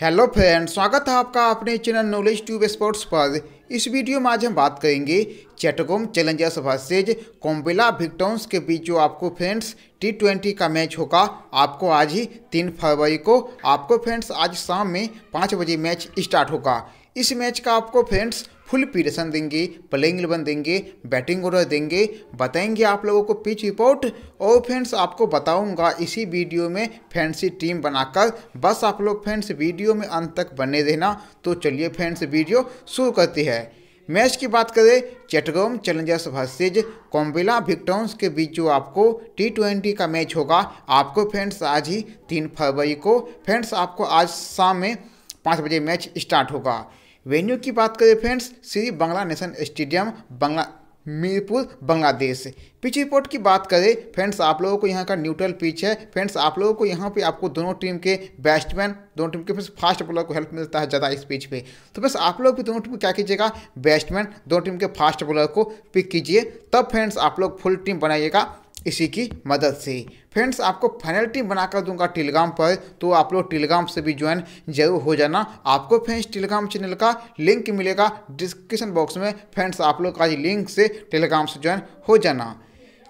hello friend स्वागत है आपका अपने चैनल नॉलेज ट्यूब स्पोर्ट्स पर इस वीडियो में आज हम बात करेंगे चटगोम चैलेंजर्स वर्सेज कोम्बिला विक्टोन्स के बीच जो आपको फ्रेंड्स टी ट्वेंटी का मैच होगा आपको आज ही तीन फरवरी को आपको फ्रेंड्स आज शाम में पाँच बजे मैच स्टार्ट होगा इस मैच का आपको फ्रेंड्स फुल पीरियसन देंगे प्लेइंग इलेवन देंगे बैटिंग ऑर्डर देंगे बताएंगे आप लोगों को पिच रिपोर्ट और फ्रेंड्स आपको बताऊंगा इसी वीडियो में फैंसी टीम बनाकर बस आप लोग फ्रेंड्स वीडियो में अंत तक बने रहना तो चलिए फ्रेंड्स वीडियो शुरू करती है मैच की बात करें चेटगोम चैलेंजर्स वर्सेज कॉम्बिला विक्टॉन्स के बीच जो आपको टी ट्वेंटी का मैच होगा आपको फ्रेंड्स आज ही तीन फरवरी को फ्रेंड्स आपको आज शाम में पाँच बजे मैच स्टार्ट होगा वेन्यू की बात करें friends Shere Bangla nation stadium Bangla Mirpur Bangladesh pitch report की बात करें फ्रेंड्स आप लोगों को यहाँ का न्यूट्रल पिच है फ्रेंड्स आप लोगों को यहाँ पे आपको दोनों टीम के बैट्समैन दोनों टीम के फास्ट बॉलर को हेल्प मिलता है ज़्यादा इस पिच पे तो बस आप लोग भी दोनों टीम को क्या कीजिएगा बैट्समैन दोनों टीम के फास्ट बॉलर को पिक कीजिए तब फ्रेंड्स आप लोग फुल टीम बनाइएगा इसी की मदद से फ्रेंड्स आपको फाइनल टीम बनाकर दूंगा टेलीग्राम पर तो आप लोग टेलीग्राम से भी ज्वाइन जरूर हो जाना आपको फ्रेंड्स टेलीग्राम चैनल का लिंक मिलेगा डिस्क्रिप्शन बॉक्स में फ्रेंड्स आप लोग का लिंक से टेलीग्राम से ज्वाइन हो जाना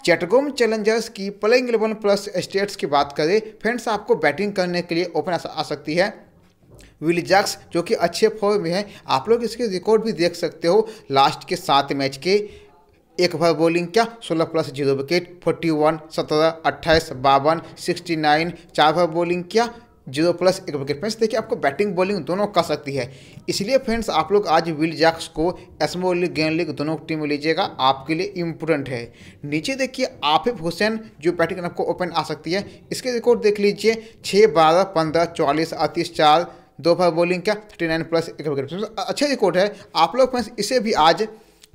चैटगोम चैलेंजर्स की प्लेइंग इलेवन प्लस स्टेट्स की बात करें फ्रेंड्स आपको बैटिंग करने के लिए ओपन आ सकती है विल जैक्स जो कि अच्छे फॉर्म में है आप लोग इसके रिकॉर्ड भी देख सकते हो लास्ट के सात मैच के एक ओवर बॉलिंग क्या सोलह plus zero wicket forty one सत्रह अट्ठाईस बावन सिक्सटी नाइन चार ओवर बॉलिंग क्या जीरो प्लस एक विकेट फ्रेंड्स देखिए आपको बैटिंग बॉलिंग दोनों कर सकती है इसलिए फ्रेंड्स आप लोग आज विल जैक्स को एसमो लीग गेंद लीग दोनों टीम में लीजिएगा आपके लिए इम्पोर्टेंट है नीचे देखिए आफिफ हुसैन जो बैटिंग आपको ओपन आ सकती है इसके रिकॉर्ड देख लीजिए छः बारह पंद्रह चौलीस अड़तीस चार दो ओवर बॉलिंग क्या थर्टी नाइन प्लस एक विकेट अच्छा रिकॉर्ड है आप लोग फ्रेंड्स इसे भी आज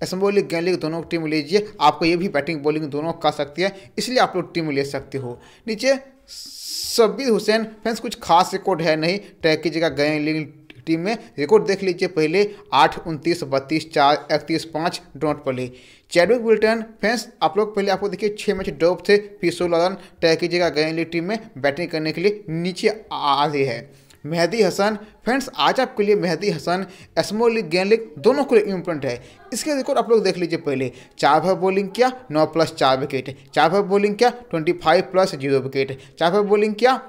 असंभव लीग ज्ञान लीग दोनों टीम लीजिए आपको ये भी बैटिंग बॉलिंग दोनों कर सकती है इसलिए आप लोग टीम ले सकते हो नीचे सबीर हुसैन फ्रेंड्स कुछ खास रिकॉर्ड है नहीं ट्रैक की जगह गए टीम में रिकॉर्ड देख लीजिए पहले आठ उनतीस बत्तीस चार इकतीस पाँच डॉट पर ले चैडविक विल्टन फैंस आप लोग पहले आपको देखिए छः मैच ड्रॉप थे फिर सोलह रन टैग की जगह गए टीम में बैटिंग करने के लिए नीचे आ रही है मेहदी हसन फ्रेंड्स आज आपके लिए मेहदी हसन एसमोलिक गेंलिक दोनों के लिए इम्पोर्टेंट है इसके रिकॉर्ड आप लोग देख लीजिए पहले चार भाई बॉलिंग किया नौ प्लस चार विकेट चार भाई बॉलिंग किया twenty five plus zero wicket चार भाई बॉलिंग किया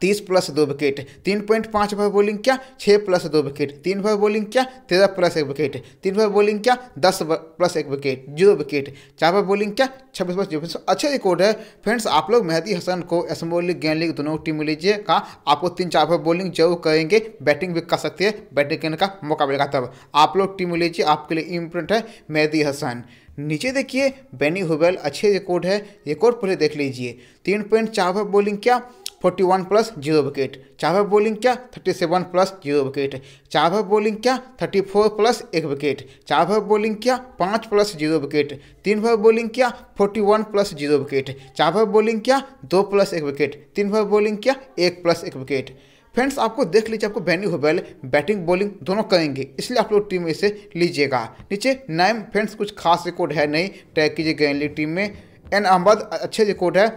तीस प्लस दो विकेट तीन पॉइंट पाँच ओवर बॉलिंग क्या छः प्लस दो विकेट तीन ओवर बॉलिंग क्या तेरह प्लस एक विकेट तीन ओवर बॉलिंग क्या दस प्लस एक विकेट जीरो विकेट चार ओवर बॉलिंग क्या छब्बीस प्लस जीरो अच्छा रिकॉर्ड है फ्रेंड्स आप लोग मेहदी हसन को एसमो लीग गेंद लीग दोनों टीम लीजिए कहा आपको तीन चार ओवर बॉलिंग जरूर करेंगे बैटिंग भी कर सकती है बैटिंग करने का मौका मिलेगा तब आप लोग टीम लीजिए आपके लिए इम्पोर्टेंट है मेहदी हसन नीचे देखिए बेनी हुबेल अच्छे रिकॉर्ड है रिकॉर्ड पूरे देख लीजिए तीन पॉइंट चार ओवर बॉलिंग क्या forty one plus zero wicket चार बॉलिंग क्या thirty seven plus zero wicket चार बॉलिंग क्या थर्टी फोर प्लस एक विकेट चार बॉलिंग क्या पाँच प्लस जीरो विकेट तीन भर बॉलिंग क्या forty one plus zero wicket चार बॉलिंग क्या दो प्लस एक विकेट तीन भर बॉलिंग क्या एक प्लस एक विकेट फ्रेंड्स आपको देख लीजिए आपको बैनी हुबैल बैटिंग बॉलिंग दोनों करेंगे इसलिए आप लोग टीम में इसे लीजिएगा नीचे नाइम फ्रेंड्स कुछ खास रिकॉर्ड है नहीं ट्रैक कीजिए गैनली टीम में एन अहमद अच्छे रिकॉर्ड है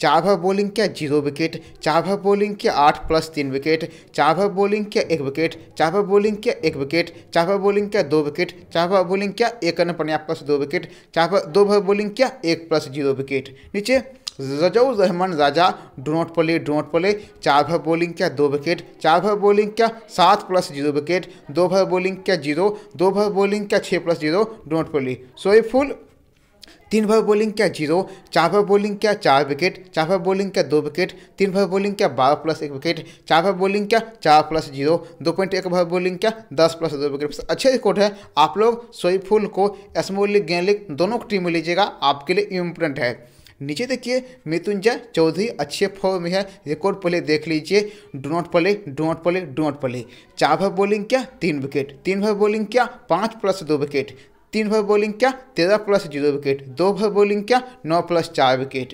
चार ओवर बॉलिंग किया जीरो विकेट चार ओवर बॉलिंग किया आठ प्लस तीन विकेट चार ओवर बॉलिंग किया एक विकेट चार ओवर बॉलिंग किया एक विकेट चार ओवर बॉलिंग किया दो विकेट चार ओवर बॉलिंग किया एक रन पंड्या प्लस दो विकेट चार दो ओवर बॉलिंग किया एक प्लस जीरो विकेट नीचे Rejaur Rahman Raja do not play do not play चार भर बॉलिंग क्या दो विकेट चार भर बॉलिंग क्या सात प्लस जीरो विकेट दो भर बॉलिंग क्या जीरो दो भर बॉलिंग क्या छः plus zero do not play Shoriful तीन ओवर बॉलिंग क्या जीरो चार भाई बॉलिंग क्या चार विकेट चार भाई बॉलिंग क्या दो विकेट तीन ओवर बॉलिंग क्या बारह प्लस एक विकेट चार भाई बॉलिंग क्या चार प्लस जीरो दो पॉइंट एक भाई बॉलिंग क्या दस प्लस दो विकेट अच्छे रिकॉर्ड है आप लोग सोईफुल को स्मॉल लीग गेंद लीग दोनों टीम में लीजिएगा आपके लिए इम्पोर्टेंट है नीचे देखिए मृत्युंजय चौधरी अच्छे फॉर्म में है रिकॉर्ड प्ले देख लीजिए do not play do not play do not play चार भाई बॉलिंग क्या तीन विकेट तीन भर बॉलिंग क्या पाँच प्लस दो विकेट तीन ओवर बॉलिंग क्या तेरह प्लस जीरो विकेट दो ओवर बॉलिंग क्या नौ प्लस चार विकेट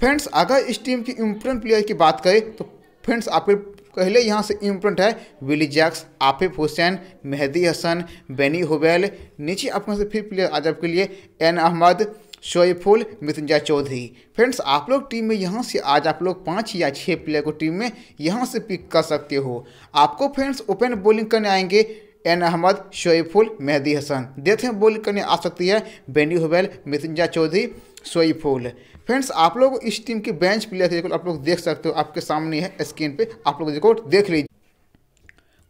फ्रेंड्स अगर इस टीम की इम्पोर्टेंट प्लेयर की बात करें तो फ्रेंड्स आपके पहले यहाँ से इम्पोर्टेंट है Willy Jacks Afif Hossain Mehidy Hasan Benny Howell नीचे आपको से फिर प्लेयर आज आपके लिए एन अहमद शोईफुल मृत्युंजय चौधरी फ्रेंड्स आप लोग टीम में यहाँ से आज आप लोग पाँच या छः प्लेयर को टीम में यहाँ से पिक कर सकते हो आपको फ्रेंड्स ओपन बॉलिंग करने आएंगे एन अहमद शोईफुल मेहदी हसन देखें बोल करने आ सकती है Benny Howell Mrittunjoy Chowdhury Shoriful friends आप लोग इस टीम के बेंच प्लेयर आप लोग देख सकते हो आपके सामने है स्क्रीन पे आप लोग देखो देख लीजिए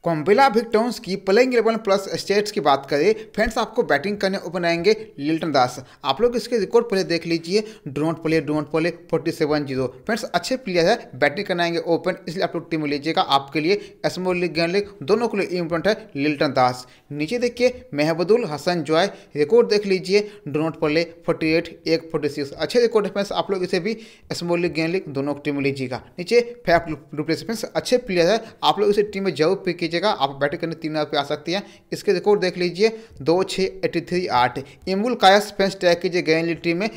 कॉम्बिला विक्टोन्स की प्लेइंग इलेवन प्लस स्टेट्स की बात करें फ्रेंड्स आपको बैटिंग करने ओपन आएंगे लिल्टन दास आप लोग इसके रिकॉर्ड प्ले देख लीजिए don't play don't play forty seven zero friends अच्छे प्लेयर है बैटिंग करने आएंगे ओपन इसलिए आप लोग टीम लीजिएगा आपके लिए एसमोल लीग गेंद लीग दोनों के लिए इम्पोर्टेंट है लिल्टन दास नीचे देखिए महबूदुल हसन जॉय रिकॉर्ड देख लीजिए डोंट प्ले फोर्टी एट एक फोर्टी सिक्स अच्छे रिकॉर्ड है फ्रेंड्स आप लोग इसे भी एसमोल लीग गेंद लीग दोनों टीम लीजिएगा नीचे फैप फ्रेंड्स अच्छे प्लेयर है आप लोग इसे टीम में जरूर पिक कीजिएगा आप बैटिंग करने तीन नंबर पर आ सकती है इसके रिकॉर्ड देख लीजिए दो छः एटी थ्री आठ इमुल कायस फेंस ट्रैक कीजिए गैन टीम में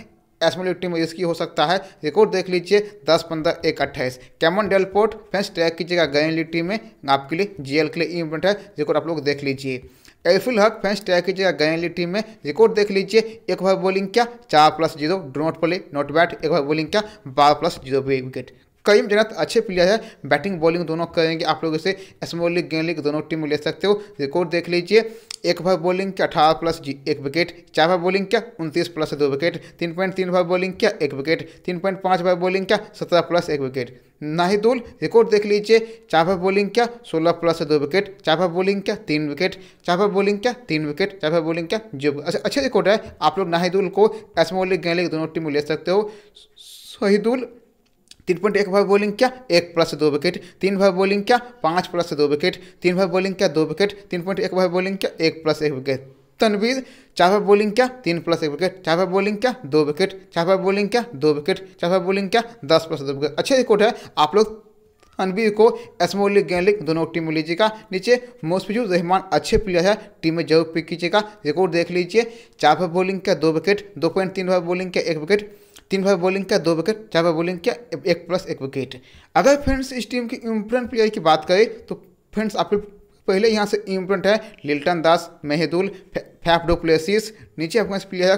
एसमल यूटी में इसकी हो सकता है रिकॉर्ड देख लीजिए दस पंद्रह एक अट्ठाईस कैमन डेलपोर्ट फ्रेंड्स ट्रैक कीजिएगा गैन टीम में आपके लिए जी के लिए इम्पोर्टेंट है रिकॉर्ड आप लोग देख लीजिए एफिल हक फैंस ट्रैक कीजिएगा गैन टीम में रिकॉर्ड देख लीजिए एक बार बॉलिंग क्या चार plus zero do not play not bat एक बार बॉलिंग क्या बारह प्लस जीरो विकेट कई जन्नत अच्छे प्लेयर है बैटिंग बॉलिंग दोनों करेंगे आप लोग इसे स्मॉल लीग गेंद लीग दोनों टीम में ले सकते हो रिकॉर्ड देख लीजिए एक भाव बॉलिंग क्या अठारह प्लस एक विकेट चार भाव बॉलिंग क्या उनतीस प्लस दो विकेट तीन पॉइंट तीन भाव बॉलिंग क्या एक विकेट तीन पॉइंट पाँच भाव बॉलिंग क्या सत्रह प्लस एक विकेट नाहिदुल रिकॉर्ड देख लीजिए चार भाव बॉलिंग क्या सोलह प्लस दो विकेट चार भाव बॉलिंग क्या तीन विकेट चार भाव बॉलिंग क्या तीन विकेट चार भाव बॉलिंग क्या जो अच्छा अच्छे रिकॉर्ड है आप लोग नाहिदुल को एसमोलिक गेंद दोनों टीम में ले सकते हो शहीदुल तीन पॉइंट एक भाव बॉलिंग क्या एक प्लस दो विकेट तीन भाव बॉलिंग क्या पाँच प्लस दो विकेट तीन भाव बॉलिंग क्या दो विकेट तीन पॉइंट एक भाव बॉलिंग क्या एक प्लस एक विकेट तनवीर चार भाव बॉलिंग क्या तीन प्लस एक विकेट चार भाव बॉलिंग क्या दो विकेट चार भाव बॉलिंग क्या दो विकेट चार भाव बॉलिंग क्या दस प्लस दो विकेट अच्छे रिकॉर्ड है आप लोग तनवीर को एसमोलिक लीग दोनों टीम में लीजिएगा नीचे मोस्फिजुर रहमान अच्छे प्लेयर है टीम में जरूर पिक कीजिएगा रिकॉर्ड देख लीजिए चार भाव बॉलिंग क्या दो विकेट दो पॉइंट तीन भाव बॉलिंग क्या एक विकेट तीन बार बॉलिंग क्या दो विकेट चार बार बॉलिंग क्या एक प्लस एक विकेट अगर फ्रेंड्स इस टीम के इम्पोर्टेंट प्लेयर की बात करें तो फ्रेंड्स आपके पहले यहाँ से इम्पोर्टेंट है लिल्टन दास मेहदुल फैफडो प्लेसिस नीचे आपके पास प्लेयर है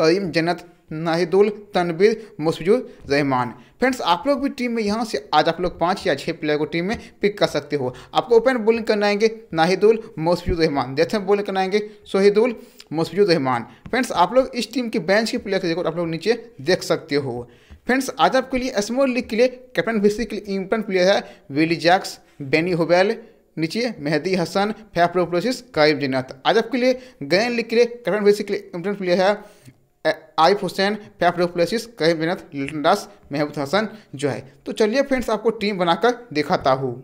करीम जन्नत नाहिदुल तनबीर मुस्फिजुर रहमान फ्रेंड्स आप लोग भी टीम में यहाँ से आज आप लोग पाँच या छः प्लेयर को टीम में पिक कर सकते हो आपको ओपन बॉलिंग आएंगे नाहिदुल मुस्फिजुर रहमान जैसे बॉलिंग आएंगे शहीदुल मुस्फिजुर रहमान फ्रेंड्स आप लोग इस टीम के बेंच के प्लेयर को आप लोग नीचे देख सकते हो फ्रेंड्स आज आपके लिए स्मॉल लीग के लिए कैप्टन भिस्सी के लिए इम्पोर्टेंट प्लेयर है विली जैक्स बेनी होबेल नीचे मेहदी हसन फैफ्रोप्लोसिस काइब जिन्नत आज आपके लिए गैन लीग के लिए कैप्टन भिस्सी के लिए इम्पोर्टेंट प्लेयर है आइफ हुसैन फैफ्रोप्लेसिस कहे विनत लिटन दास महबूद हसन जो है तो चलिए फ्रेंड्स आपको टीम बनाकर दिखाता हूँ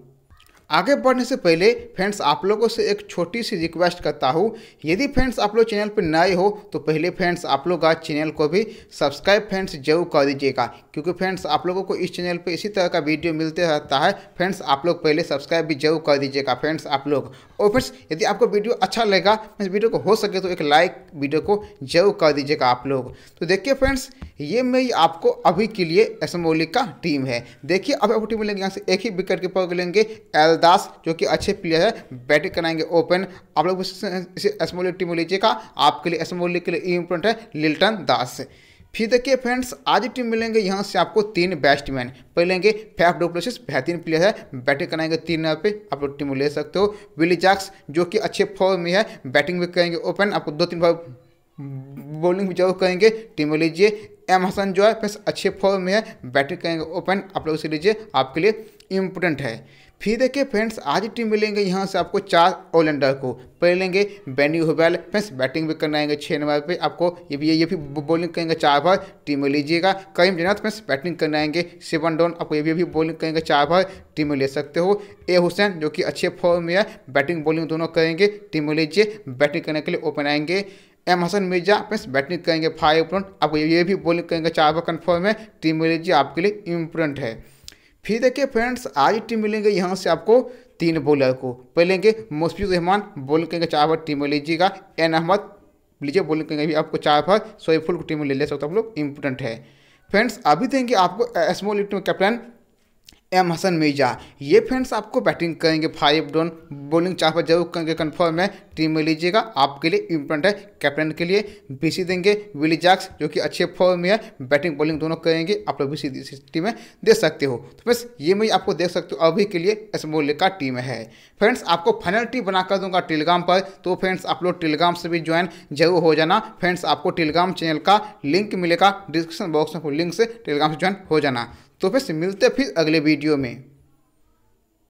आगे बढ़ने से पहले फ्रेंड्स आप लोगों से एक छोटी सी रिक्वेस्ट करता हूँ यदि फ्रेंड्स आप लोग चैनल पर नए हो तो पहले फ्रेंड्स आप लोग आज चैनल को भी सब्सक्राइब फ्रेंड्स जरूर कर दीजिएगा क्योंकि फ्रेंड्स आप लोगों को इस चैनल पर इसी तरह का वीडियो मिलते रहता है फ्रेंड्स आप लोग पहले सब्सक्राइब भी जरूर कर दीजिएगा फ्रेंड्स आप लोग और फ्रेंड्स यदि आपको वीडियो अच्छा लगेगा इस वीडियो को हो सके तो एक लाइक वीडियो को जरूर कर दीजिएगा आप लोग तो देखिए फ्रेंड्स ये मैं आपको अभी के लिए एस e का टीम है देखिए अब आपको टीम लेंगे यहाँ से एक ही विकेट के पर लेंगे एलदास जो कि अच्छे प्लेयर है बैटिंग कराएंगे ओपन आप लोग इसे एस टीम e लीजिएगा आपके लिए एस e के लिए इम्पोर्टेंट है लिल्टन दास फिर देखिए फ्रेंड्स आज टीम मिलेंगे यहाँ से आपको तीन बैट्समैन पहलेंगे फैफ डोप्लोसिस बेहतरीन प्लेयर है बैटिंग कराएंगे तीन नंबर पे आप लोग टीम में ले सकते हो विली जैक्स जो कि अच्छे फॉर्म में है बैटिंग भी करेंगे ओपन आपको दो तीन बार बॉलिंग भी जरूर करेंगे टीम में लीजिए एम हसन जो है फ्रेंड्स अच्छे फॉर्म में है बैटिंग करेंगे ओपन आप लोग उसे लीजिए आपके लिए इम्पोर्टेंट है फिर देखिए फ्रेंड्स आज ही टीम मिलेंगे यहाँ से आपको चार ऑलराउंडर को पहले लेंगे बैनी होबेल फ्रेंड्स बैटिंग भी करना आएंगे छः नंबर पे आपको ये भी ये भी बॉलिंग करेंगे चार भर टीम में लीजिएगा करीम जनाथ फ्रेंड्स बैटिंग करने आएंगे सेवन डाउन आपको ये भी भी बॉलिंग करेंगे चार भर टीम में ले सकते हो ए हुसैन जो कि अच्छे फॉर्म में है बैटिंग बॉलिंग दोनों करेंगे टीम में लीजिए बैटिंग करने के लिए ओपन आएंगे M Hasan Mirza friends batting करेंगे फाइव ओपन आपको ये भी बॉलिंग करेंगे चार भर कन्फर्म है टीम में लीजिए आपके लिए इम्पोर्टेंट है फिर देखिए फ्रेंड्स आज टीम मिलेंगे यहाँ से आपको तीन बॉलर को पहलेंगे मुशफिक रहमान बॉलिंग करेंगे चार ओवर टीम में लीजिएगा एन अहमद लीजिए बॉलिंग करेंगे भी आपको चार ओवर सोएफुल को टीम में ले ले सकते हम लोग इंपोर्टेंट है फ्रेंड्स अभी देंगे आपको स्मॉल लिफ्ट में कैप्टन एम हसन मिर्जा ये फ्रेंड्स आपको बैटिंग करेंगे फाइव डॉन बॉलिंग चार पर जरूर करेंगे कन्फर्म है टीम में लीजिएगा आपके लिए इम्पोर्टेंट है कैप्टन के लिए बीसी देंगे विली जैक्स जो कि अच्छे फॉर्म में है बैटिंग बॉलिंग दोनों करेंगे आप लोग बीसी टीम में दे सकते हो तो बस ये मैं आपको देख सकते हो अभी के लिए एस का टीम है फ्रेंड्स आपको फाइनल टीम बनाकर दूंगा टेलीग्राम पर तो फ्रेंड्स आप लोग टेलीग्राम से भी ज्वाइन जरूर हो जाना फ्रेंड्स आपको टेलीग्राम चैनल का लिंक मिलेगा डिस्क्रिप्शन बॉक्स में लिंक से टेलीग्राम से ज्वाइन हो जाना तो से मिलते फिर अगले वीडियो में